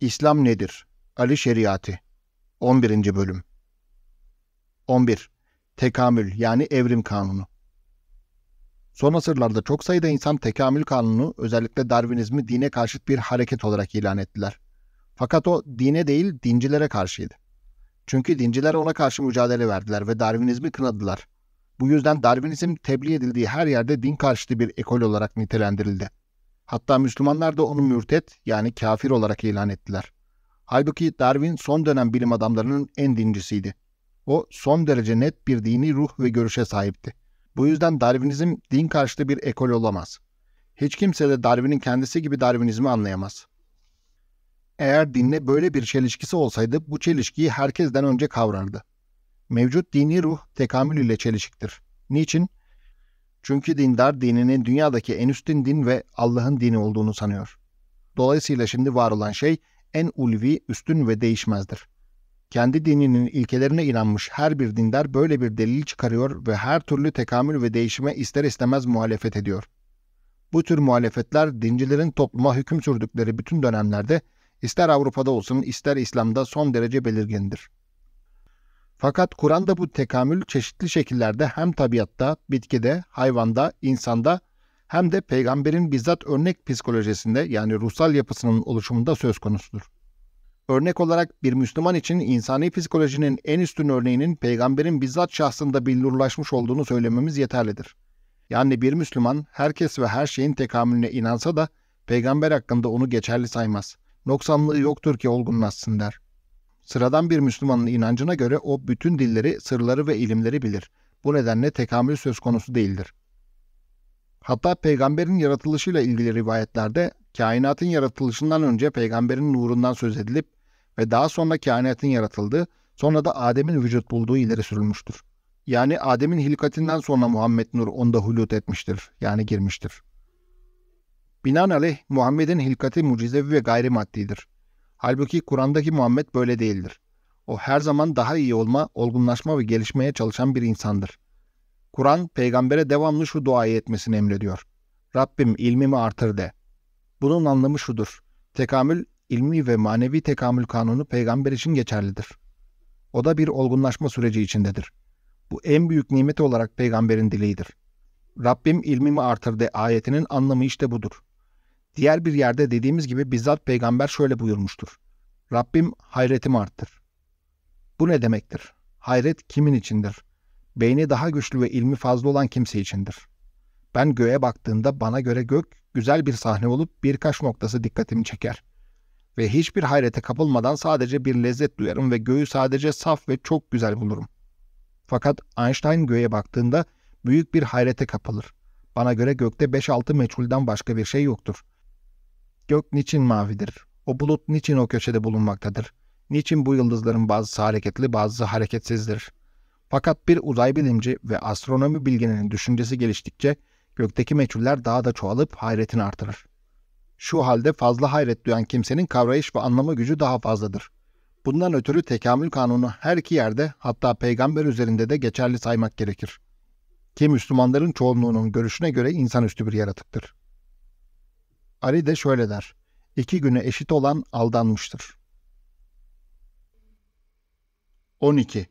İslam nedir? Ali Şeriatı 11. Bölüm 11. Tekamül yani evrim kanunu Son asırlarda çok sayıda insan tekamül kanunu özellikle Darwinizmi dine karşıt bir hareket olarak ilan ettiler. Fakat o dine değil dincilere karşıydı. Çünkü dinciler ona karşı mücadele verdiler ve Darwinizmi kınadılar. Bu yüzden Darwinizm tebliğ edildiği her yerde din karşıtı bir ekol olarak nitelendirildi. Hatta Müslümanlar da onu mürtet yani kafir olarak ilan ettiler. Halbuki Darwin son dönem bilim adamlarının en dincisiydi. O son derece net bir dini ruh ve görüşe sahipti. Bu yüzden Darwinizm din karşıtı bir ekol olamaz. Hiç kimse de Darwin'in kendisi gibi Darwinizmi anlayamaz. Eğer dinle böyle bir çelişkisi olsaydı bu çelişkiyi herkesten önce kavrardı mevcut dini ruh tekamül ile çelişiktir. Niçin? Çünkü dindar dininin dünyadaki en üstün din ve Allah'ın dini olduğunu sanıyor. Dolayısıyla şimdi var olan şey en ulvi, üstün ve değişmezdir. Kendi dininin ilkelerine inanmış her bir dindar böyle bir delil çıkarıyor ve her türlü tekamül ve değişime ister istemez muhalefet ediyor. Bu tür muhalefetler dincilerin topluma hüküm sürdükleri bütün dönemlerde ister Avrupa'da olsun ister İslam'da son derece belirgindir. Fakat Kur'an'da bu tekamül çeşitli şekillerde hem tabiatta, bitkide, hayvanda, insanda hem de peygamberin bizzat örnek psikolojisinde yani ruhsal yapısının oluşumunda söz konusudur. Örnek olarak bir Müslüman için insani psikolojinin en üstün örneğinin peygamberin bizzat şahsında billurlaşmış olduğunu söylememiz yeterlidir. Yani bir Müslüman herkes ve her şeyin tekamülüne inansa da peygamber hakkında onu geçerli saymaz. Noksanlığı yoktur ki olgunlaşsın der. Sıradan bir Müslümanın inancına göre o bütün dilleri, sırları ve ilimleri bilir. Bu nedenle tekamül söz konusu değildir. Hatta peygamberin yaratılışıyla ilgili rivayetlerde kainatın yaratılışından önce peygamberin nurundan söz edilip ve daha sonra kainatın yaratıldığı, sonra da Adem'in vücut bulduğu ileri sürülmüştür. Yani Adem'in hilkatinden sonra Muhammed Nur onda hulut etmiştir, yani girmiştir. Binaenaleyh Muhammed'in hilkati mucizevi ve gayrimaddidir. Halbuki Kur'an'daki Muhammed böyle değildir. O her zaman daha iyi olma, olgunlaşma ve gelişmeye çalışan bir insandır. Kur'an peygambere devamlı şu duayı etmesini emrediyor. Rabbim ilmimi artır de. Bunun anlamı şudur. Tekamül, ilmi ve manevi tekamül kanunu peygamber için geçerlidir. O da bir olgunlaşma süreci içindedir. Bu en büyük nimet olarak peygamberin dileğidir. Rabbim ilmimi artır de ayetinin anlamı işte budur. Diğer bir yerde dediğimiz gibi bizzat peygamber şöyle buyurmuştur. Rabbim hayretimi arttır. Bu ne demektir? Hayret kimin içindir? Beyni daha güçlü ve ilmi fazla olan kimse içindir. Ben göğe baktığımda bana göre gök güzel bir sahne olup birkaç noktası dikkatimi çeker. Ve hiçbir hayrete kapılmadan sadece bir lezzet duyarım ve göğü sadece saf ve çok güzel bulurum. Fakat Einstein göğe baktığında büyük bir hayrete kapılır. Bana göre gökte 5-6 meçhulden başka bir şey yoktur. Gök niçin mavidir? O bulut niçin o köşede bulunmaktadır? Niçin bu yıldızların bazısı hareketli bazısı hareketsizdir? Fakat bir uzay bilimci ve astronomi bilgininin düşüncesi geliştikçe gökteki meçhuller daha da çoğalıp hayretini artırır. Şu halde fazla hayret duyan kimsenin kavrayış ve anlama gücü daha fazladır. Bundan ötürü tekamül kanunu her iki yerde hatta peygamber üzerinde de geçerli saymak gerekir. Ki Müslümanların çoğunluğunun görüşüne göre insanüstü bir yaratıktır. Ali de şöyle der. İki güne eşit olan aldanmıştır. 12.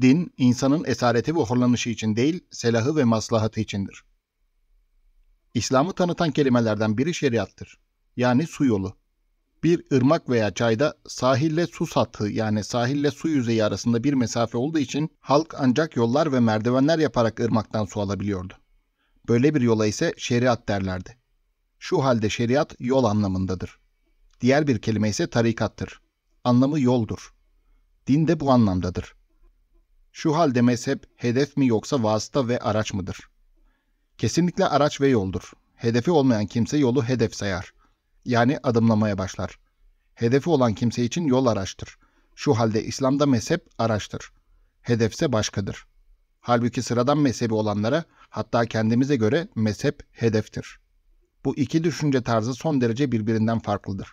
Din, insanın esareti ve horlanışı için değil, selahı ve maslahatı içindir. İslam'ı tanıtan kelimelerden biri şeriattır. Yani su yolu. Bir ırmak veya çayda sahille su sattığı yani sahille su yüzeyi arasında bir mesafe olduğu için halk ancak yollar ve merdivenler yaparak ırmaktan su alabiliyordu. Böyle bir yola ise şeriat derlerdi. Şu halde şeriat yol anlamındadır. Diğer bir kelime ise tarikattır. Anlamı yoldur. Din de bu anlamdadır. Şu halde mezhep hedef mi yoksa vasıta ve araç mıdır? Kesinlikle araç ve yoldur. Hedefi olmayan kimse yolu hedef sayar. Yani adımlamaya başlar. Hedefi olan kimse için yol araçtır. Şu halde İslam'da mezhep araçtır. Hedefse başkadır. Halbuki sıradan mezhebi olanlara hatta kendimize göre mezhep hedeftir.'' Bu iki düşünce tarzı son derece birbirinden farklıdır.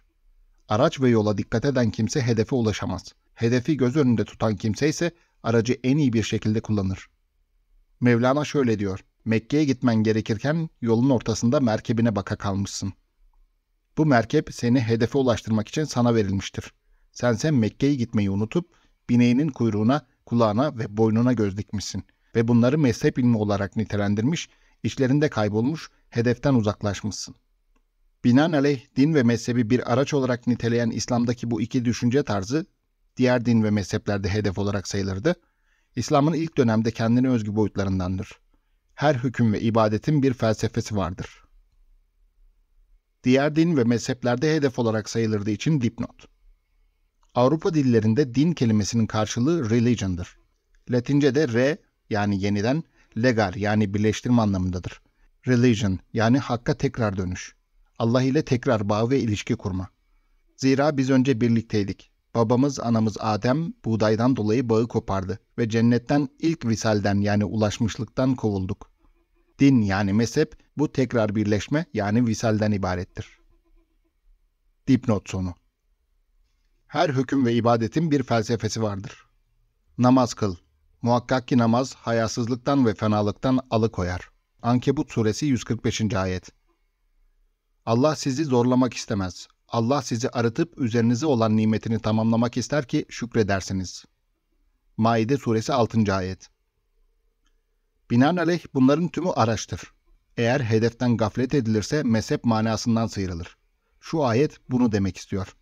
Araç ve yola dikkat eden kimse hedefe ulaşamaz. Hedefi göz önünde tutan kimse ise aracı en iyi bir şekilde kullanır. Mevlana şöyle diyor. Mekke'ye gitmen gerekirken yolun ortasında merkebine baka kalmışsın. Bu merkep seni hedefe ulaştırmak için sana verilmiştir. Sense Mekke'ye gitmeyi unutup bineğinin kuyruğuna, kulağına ve boynuna göz dikmişsin ve bunları mezhep ilmi olarak nitelendirmiş, içlerinde kaybolmuş hedeften uzaklaşmışsın. Binaenaleyh din ve mezhebi bir araç olarak niteleyen İslam'daki bu iki düşünce tarzı diğer din ve mezheplerde hedef olarak sayılırdı. İslam'ın ilk dönemde kendine özgü boyutlarındandır. Her hüküm ve ibadetin bir felsefesi vardır. Diğer din ve mezheplerde hedef olarak sayılırdığı için dipnot. Avrupa dillerinde din kelimesinin karşılığı religion'dır. Latince'de re yani yeniden, legar yani birleştirme anlamındadır. Religion yani Hakk'a tekrar dönüş. Allah ile tekrar bağ ve ilişki kurma. Zira biz önce birlikteydik. Babamız anamız Adem buğdaydan dolayı bağı kopardı ve cennetten ilk visalden yani ulaşmışlıktan kovulduk. Din yani mezhep bu tekrar birleşme yani visalden ibarettir. Dipnot sonu Her hüküm ve ibadetin bir felsefesi vardır. Namaz kıl. Muhakkak ki namaz hayasızlıktan ve fenalıktan alıkoyar. Ankebut suresi 145. ayet Allah sizi zorlamak istemez. Allah sizi arıtıp üzerinize olan nimetini tamamlamak ister ki şükredersiniz. Maide suresi 6. ayet Binaenaleyh bunların tümü araçtır. Eğer hedeften gaflet edilirse mezhep manasından sıyrılır. Şu ayet bunu demek istiyor.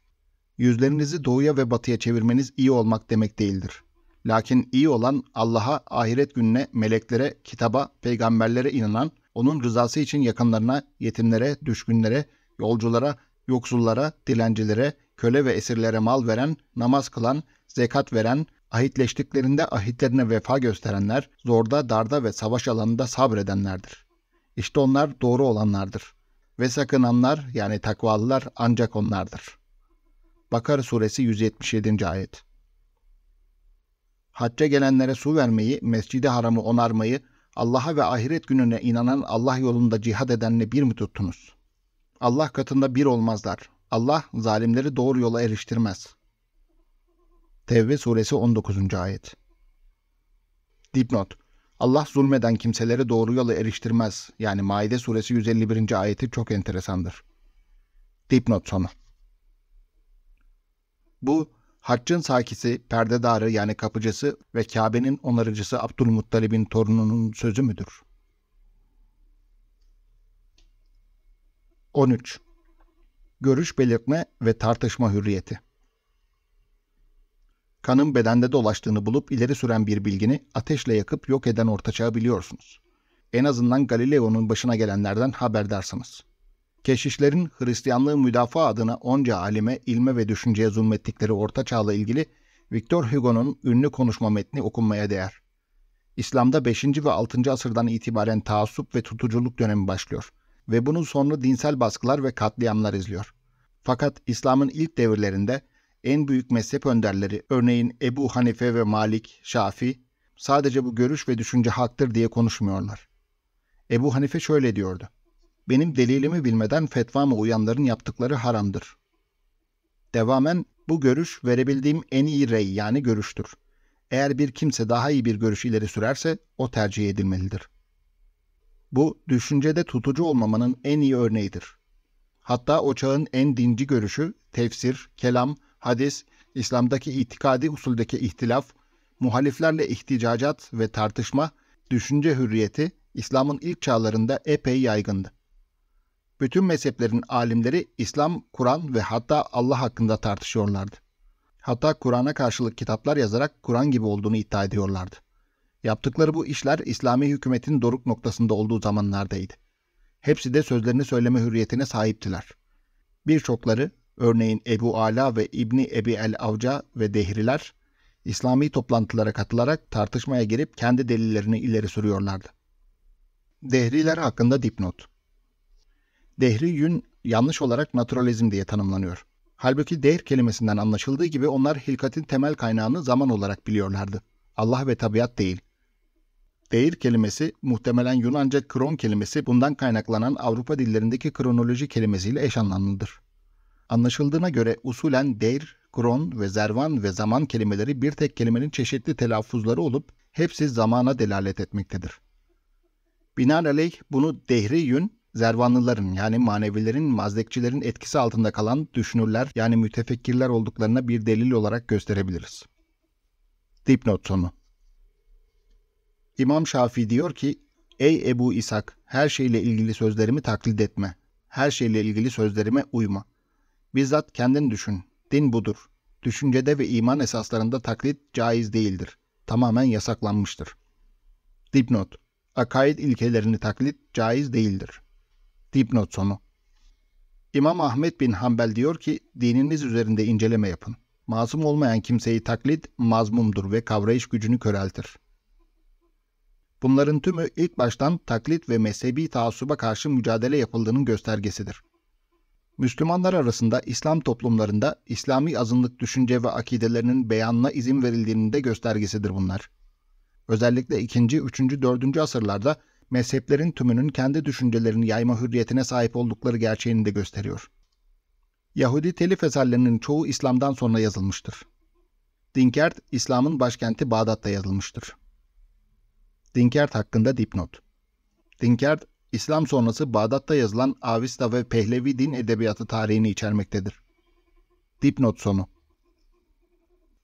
Yüzlerinizi doğuya ve batıya çevirmeniz iyi olmak demek değildir. Lakin iyi olan Allah'a, ahiret gününe, meleklere, kitaba, peygamberlere inanan, onun rızası için yakınlarına, yetimlere, düşkünlere, yolculara, yoksullara, dilencilere, köle ve esirlere mal veren, namaz kılan, zekat veren, ahitleştiklerinde ahitlerine vefa gösterenler, zorda, darda ve savaş alanında sabredenlerdir. İşte onlar doğru olanlardır. Ve sakınanlar yani takvalılar ancak onlardır. Bakara suresi 177. ayet hacca gelenlere su vermeyi, mescidi haramı onarmayı, Allah'a ve ahiret gününe inanan Allah yolunda cihad edenle bir mi tuttunuz? Allah katında bir olmazlar. Allah zalimleri doğru yola eriştirmez. Tevbe suresi 19. ayet Dipnot Allah zulmeden kimseleri doğru yola eriştirmez. Yani Maide suresi 151. ayeti çok enteresandır. Dipnot sonu. Bu Haccın sakisi, perdedarı yani kapıcısı ve Kabe'nin onarıcısı Abdülmuttalib'in torununun sözü müdür? 13. Görüş belirtme ve tartışma hürriyeti Kanın bedende dolaştığını bulup ileri süren bir bilgini ateşle yakıp yok eden ortaçağı biliyorsunuz. En azından Galileo'nun başına gelenlerden haberdarsınız keşişlerin Hristiyanlığı müdafaa adına onca alime, ilme ve düşünceye zulmettikleri Orta Çağ'la ilgili Victor Hugo'nun ünlü konuşma metni okunmaya değer. İslam'da 5. ve 6. asırdan itibaren taassup ve tutuculuk dönemi başlıyor ve bunun sonunu dinsel baskılar ve katliamlar izliyor. Fakat İslam'ın ilk devirlerinde en büyük mezhep önderleri örneğin Ebu Hanife ve Malik, Şafi sadece bu görüş ve düşünce haktır diye konuşmuyorlar. Ebu Hanife şöyle diyordu benim delilimi bilmeden fetvama uyanların yaptıkları haramdır. Devamen bu görüş verebildiğim en iyi rey yani görüştür. Eğer bir kimse daha iyi bir görüş ileri sürerse o tercih edilmelidir. Bu düşüncede tutucu olmamanın en iyi örneğidir. Hatta o çağın en dinci görüşü tefsir, kelam, hadis, İslam'daki itikadi usuldeki ihtilaf, muhaliflerle ihticacat ve tartışma, düşünce hürriyeti İslam'ın ilk çağlarında epey yaygındı bütün mezheplerin alimleri İslam, Kur'an ve hatta Allah hakkında tartışıyorlardı. Hatta Kur'an'a karşılık kitaplar yazarak Kur'an gibi olduğunu iddia ediyorlardı. Yaptıkları bu işler İslami hükümetin doruk noktasında olduğu zamanlardaydı. Hepsi de sözlerini söyleme hürriyetine sahiptiler. Birçokları, örneğin Ebu Ala ve İbni Ebi El Avca ve Dehriler, İslami toplantılara katılarak tartışmaya girip kendi delillerini ileri sürüyorlardı. Dehriler hakkında dipnot dehri yün yanlış olarak naturalizm diye tanımlanıyor. Halbuki değer kelimesinden anlaşıldığı gibi onlar hilkatin temel kaynağını zaman olarak biliyorlardı. Allah ve tabiat değil. Dehir kelimesi muhtemelen Yunanca kron kelimesi bundan kaynaklanan Avrupa dillerindeki kronoloji kelimesiyle eş anlamlıdır. Anlaşıldığına göre usulen dehir, kron ve zervan ve zaman kelimeleri bir tek kelimenin çeşitli telaffuzları olup hepsi zamana delalet etmektedir. Binaenaleyh bunu dehri yün Zervanlıların yani manevilerin, mazdekçilerin etkisi altında kalan düşünürler yani mütefekkirler olduklarına bir delil olarak gösterebiliriz. Dipnot sonu İmam Şafii diyor ki, Ey Ebu İshak, her şeyle ilgili sözlerimi taklit etme. Her şeyle ilgili sözlerime uyma. Bizzat kendin düşün. Din budur. Düşüncede ve iman esaslarında taklit caiz değildir. Tamamen yasaklanmıştır. Dipnot Akaid ilkelerini taklit caiz değildir. Dipnot sonu. İmam Ahmet bin Hanbel diyor ki dininiz üzerinde inceleme yapın. Masum olmayan kimseyi taklit mazmumdur ve kavrayış gücünü köreltir. Bunların tümü ilk baştan taklit ve mezhebi taassuba karşı mücadele yapıldığının göstergesidir. Müslümanlar arasında İslam toplumlarında İslami azınlık düşünce ve akidelerinin beyanına izin verildiğinin de göstergesidir bunlar. Özellikle 2. 3. 4. asırlarda mezheplerin tümünün kendi düşüncelerini yayma hürriyetine sahip oldukları gerçeğini de gösteriyor. Yahudi telif eserlerinin çoğu İslam'dan sonra yazılmıştır. Dinkert, İslam'ın başkenti Bağdat'ta yazılmıştır. Dinkert hakkında dipnot. Dinkert, İslam sonrası Bağdat'ta yazılan Avista ve Pehlevi din edebiyatı tarihini içermektedir. Dipnot sonu.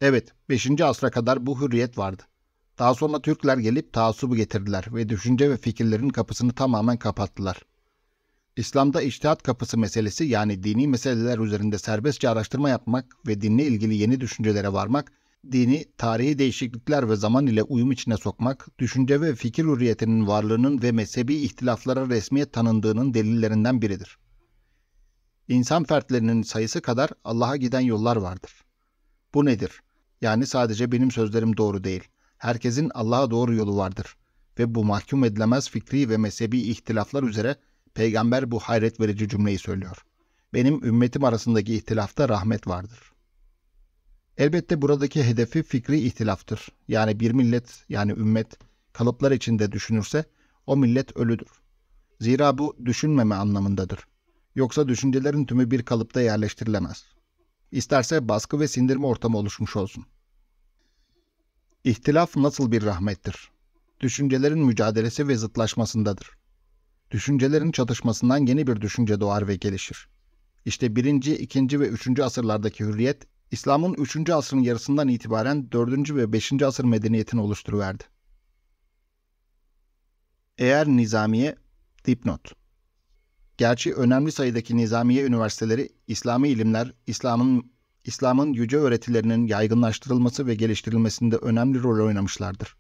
Evet, 5. asra kadar bu hürriyet vardı. Daha sonra Türkler gelip taassubu getirdiler ve düşünce ve fikirlerin kapısını tamamen kapattılar. İslam'da içtihat kapısı meselesi yani dini meseleler üzerinde serbestçe araştırma yapmak ve dinle ilgili yeni düşüncelere varmak, dini tarihi değişiklikler ve zaman ile uyum içine sokmak, düşünce ve fikir hürriyetinin varlığının ve mezhebi ihtilaflara resmiyet tanındığının delillerinden biridir. İnsan fertlerinin sayısı kadar Allah'a giden yollar vardır. Bu nedir? Yani sadece benim sözlerim doğru değil herkesin Allah'a doğru yolu vardır ve bu mahkum edilemez fikri ve mezhebi ihtilaflar üzere peygamber bu hayret verici cümleyi söylüyor. Benim ümmetim arasındaki ihtilafta rahmet vardır. Elbette buradaki hedefi fikri ihtilaftır. Yani bir millet yani ümmet kalıplar içinde düşünürse o millet ölüdür. Zira bu düşünmeme anlamındadır. Yoksa düşüncelerin tümü bir kalıpta yerleştirilemez. İsterse baskı ve sindirme ortamı oluşmuş olsun. İhtilaf nasıl bir rahmettir? Düşüncelerin mücadelesi ve zıtlaşmasındadır. Düşüncelerin çatışmasından yeni bir düşünce doğar ve gelişir. İşte birinci, ikinci ve üçüncü asırlardaki hürriyet, İslam'ın üçüncü asrın yarısından itibaren dördüncü ve beşinci asır medeniyetini oluşturuverdi. Eğer nizamiye, dipnot. Gerçi önemli sayıdaki nizamiye üniversiteleri İslami ilimler, İslam'ın İslam'ın yüce öğretilerinin yaygınlaştırılması ve geliştirilmesinde önemli rol oynamışlardır.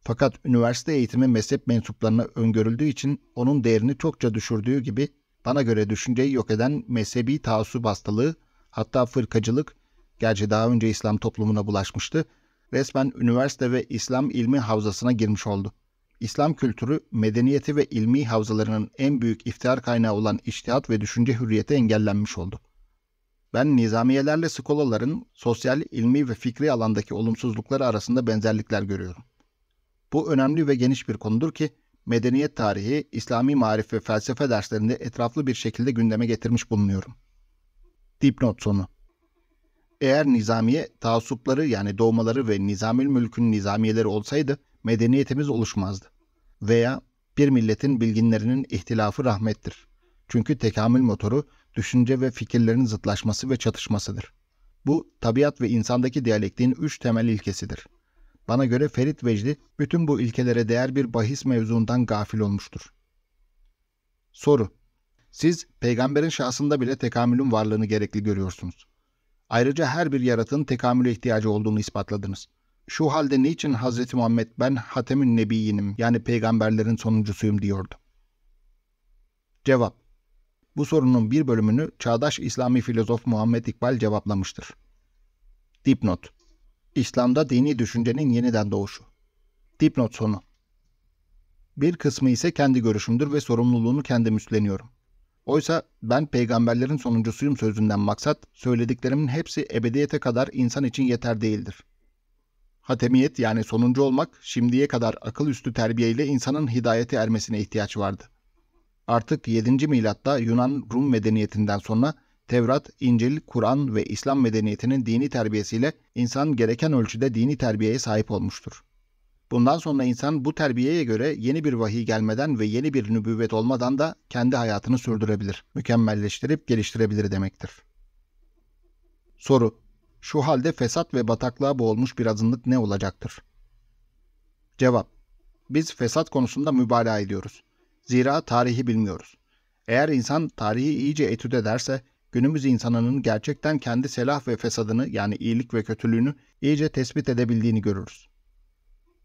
Fakat üniversite eğitimi mezhep mensuplarına öngörüldüğü için onun değerini çokça düşürdüğü gibi bana göre düşünceyi yok eden mezhebi taassup hastalığı hatta fırkacılık gerçi daha önce İslam toplumuna bulaşmıştı resmen üniversite ve İslam ilmi havzasına girmiş oldu. İslam kültürü, medeniyeti ve ilmi havzalarının en büyük iftihar kaynağı olan iştihat ve düşünce hürriyeti engellenmiş oldu. Ben nizamiyelerle skolaların sosyal, ilmi ve fikri alandaki olumsuzlukları arasında benzerlikler görüyorum. Bu önemli ve geniş bir konudur ki medeniyet tarihi, İslami marif ve felsefe derslerinde etraflı bir şekilde gündeme getirmiş bulunuyorum. Dipnot sonu Eğer nizamiye taassupları yani doğmaları ve nizamül mülkün nizamiyeleri olsaydı medeniyetimiz oluşmazdı. Veya bir milletin bilginlerinin ihtilafı rahmettir. Çünkü tekamül motoru düşünce ve fikirlerin zıtlaşması ve çatışmasıdır. Bu, tabiat ve insandaki diyalektiğin üç temel ilkesidir. Bana göre Ferit Vecdi, bütün bu ilkelere değer bir bahis mevzuundan gafil olmuştur. Soru Siz, peygamberin şahsında bile tekamülün varlığını gerekli görüyorsunuz. Ayrıca her bir yaratığın tekamüle ihtiyacı olduğunu ispatladınız. Şu halde niçin Hz. Muhammed ben Hatem'in Nebiyinim yani peygamberlerin sonuncusuyum diyordu? Cevap bu sorunun bir bölümünü çağdaş İslami filozof Muhammed İkbal cevaplamıştır. Dipnot İslam'da dini düşüncenin yeniden doğuşu. Dipnot sonu Bir kısmı ise kendi görüşümdür ve sorumluluğunu kendim üstleniyorum. Oysa ben peygamberlerin sonuncusuyum sözünden maksat, söylediklerimin hepsi ebediyete kadar insan için yeter değildir. Hatemiyet yani sonuncu olmak, şimdiye kadar akıl üstü terbiyeyle insanın hidayete ermesine ihtiyaç vardı.'' artık 7. milatta Yunan Rum medeniyetinden sonra Tevrat, İncil, Kur'an ve İslam medeniyetinin dini terbiyesiyle insan gereken ölçüde dini terbiyeye sahip olmuştur. Bundan sonra insan bu terbiyeye göre yeni bir vahiy gelmeden ve yeni bir nübüvvet olmadan da kendi hayatını sürdürebilir, mükemmelleştirip geliştirebilir demektir. Soru Şu halde fesat ve bataklığa boğulmuş bir azınlık ne olacaktır? Cevap Biz fesat konusunda mübalağa ediyoruz. Zira tarihi bilmiyoruz. Eğer insan tarihi iyice etüt ederse günümüz insanının gerçekten kendi selah ve fesadını yani iyilik ve kötülüğünü iyice tespit edebildiğini görürüz.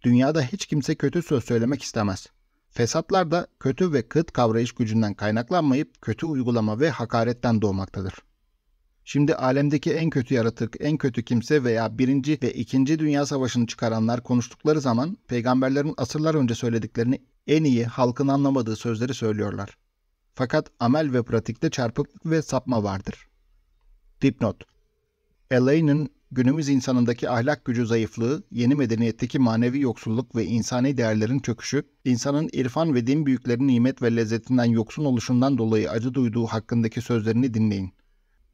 Dünyada hiç kimse kötü söz söylemek istemez. Fesatlar da kötü ve kıt kavrayış gücünden kaynaklanmayıp kötü uygulama ve hakaretten doğmaktadır. Şimdi alemdeki en kötü yaratık, en kötü kimse veya birinci ve ikinci dünya savaşını çıkaranlar konuştukları zaman peygamberlerin asırlar önce söylediklerini en iyi halkın anlamadığı sözleri söylüyorlar. Fakat amel ve pratikte çarpıklık ve sapma vardır. Dipnot Elaine'in günümüz insanındaki ahlak gücü zayıflığı, yeni medeniyetteki manevi yoksulluk ve insani değerlerin çöküşü, insanın irfan ve din büyüklerinin nimet ve lezzetinden yoksun oluşundan dolayı acı duyduğu hakkındaki sözlerini dinleyin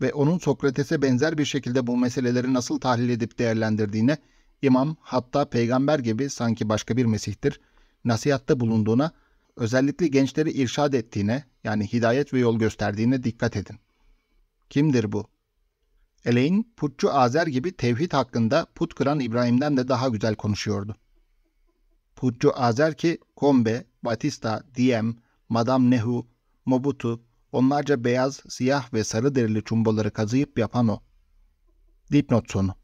ve onun Sokrates'e benzer bir şekilde bu meseleleri nasıl tahlil edip değerlendirdiğine, imam hatta peygamber gibi sanki başka bir mesihtir, nasihatte bulunduğuna, özellikle gençleri irşad ettiğine yani hidayet ve yol gösterdiğine dikkat edin. Kimdir bu? Eleyn, putçu Azer gibi tevhid hakkında put kıran İbrahim'den de daha güzel konuşuyordu. Putçu Azer ki Kombe, Batista, Diem, Madame Nehu, Mobutu, onlarca beyaz, siyah ve sarı derili çumboları kazıyıp yapan o. Dipnot sonu.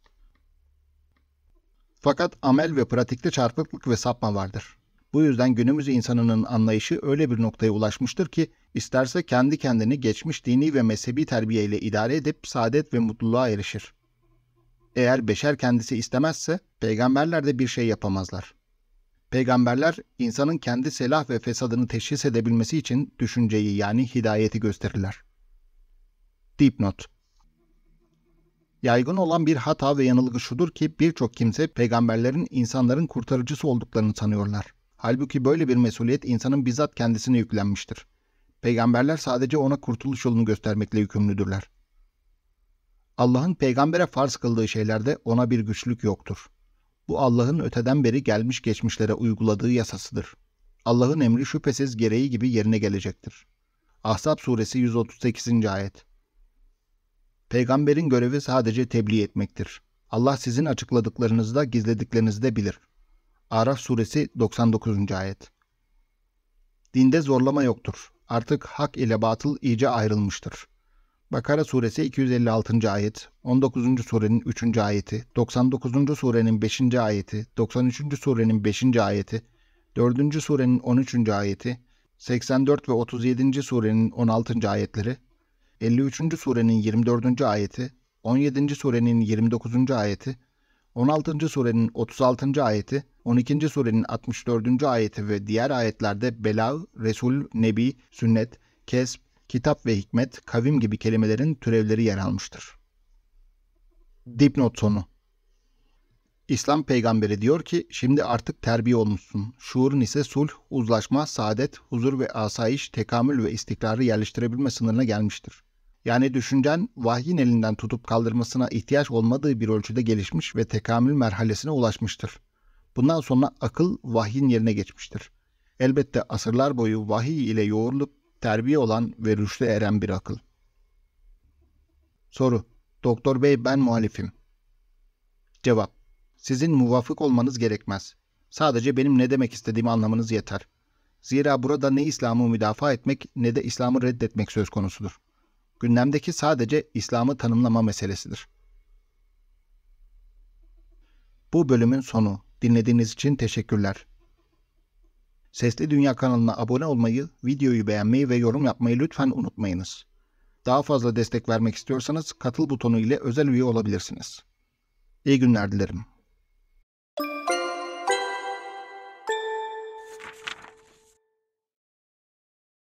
Fakat amel ve pratikte çarpıklık ve sapma vardır. Bu yüzden günümüz insanının anlayışı öyle bir noktaya ulaşmıştır ki isterse kendi kendini geçmiş dini ve mezhebi terbiyeyle idare edip saadet ve mutluluğa erişir. Eğer beşer kendisi istemezse peygamberler de bir şey yapamazlar. Peygamberler insanın kendi selah ve fesadını teşhis edebilmesi için düşünceyi yani hidayeti gösterirler. Dipnot Yaygın olan bir hata ve yanılgı şudur ki birçok kimse peygamberlerin insanların kurtarıcısı olduklarını sanıyorlar. Halbuki böyle bir mesuliyet insanın bizzat kendisine yüklenmiştir. Peygamberler sadece ona kurtuluş yolunu göstermekle yükümlüdürler. Allah'ın peygambere farz kıldığı şeylerde ona bir güçlük yoktur. Bu Allah'ın öteden beri gelmiş geçmişlere uyguladığı yasasıdır. Allah'ın emri şüphesiz gereği gibi yerine gelecektir. Ahzab suresi 138. ayet Peygamberin görevi sadece tebliğ etmektir. Allah sizin açıkladıklarınızda gizlediklerinizde bilir. Araf suresi 99. ayet. Dinde zorlama yoktur. Artık hak ile batıl iyice ayrılmıştır. Bakara suresi 256. ayet, 19. surenin 3. ayeti, 99. surenin 5. ayeti, 93. surenin 5. ayeti, 4. surenin 13. ayeti, 84 ve 37. surenin 16. ayetleri, 53. surenin 24. ayeti, 17. surenin 29. ayeti, 16. surenin 36. ayeti, 12. surenin 64. ayeti ve diğer ayetlerde belav, resul, nebi, sünnet, kesb, kitap ve hikmet, kavim gibi kelimelerin türevleri yer almıştır. Dipnot sonu İslam peygamberi diyor ki şimdi artık terbiye olmuşsun. Şuurun ise sulh, uzlaşma, saadet, huzur ve asayiş, tekamül ve istikrarı yerleştirebilme sınırına gelmiştir yani düşüncen vahyin elinden tutup kaldırmasına ihtiyaç olmadığı bir ölçüde gelişmiş ve tekamül merhalesine ulaşmıştır. Bundan sonra akıl vahyin yerine geçmiştir. Elbette asırlar boyu vahiy ile yoğrulup terbiye olan ve rüşte eren bir akıl. Soru. Doktor bey ben muhalifim. Cevap. Sizin muvafık olmanız gerekmez. Sadece benim ne demek istediğimi anlamanız yeter. Zira burada ne İslam'ı müdafaa etmek ne de İslam'ı reddetmek söz konusudur. Gündemdeki sadece İslam'ı tanımlama meselesidir. Bu bölümün sonu. Dinlediğiniz için teşekkürler. Sesli Dünya kanalına abone olmayı, videoyu beğenmeyi ve yorum yapmayı lütfen unutmayınız. Daha fazla destek vermek istiyorsanız katıl butonu ile özel üye olabilirsiniz. İyi günler dilerim.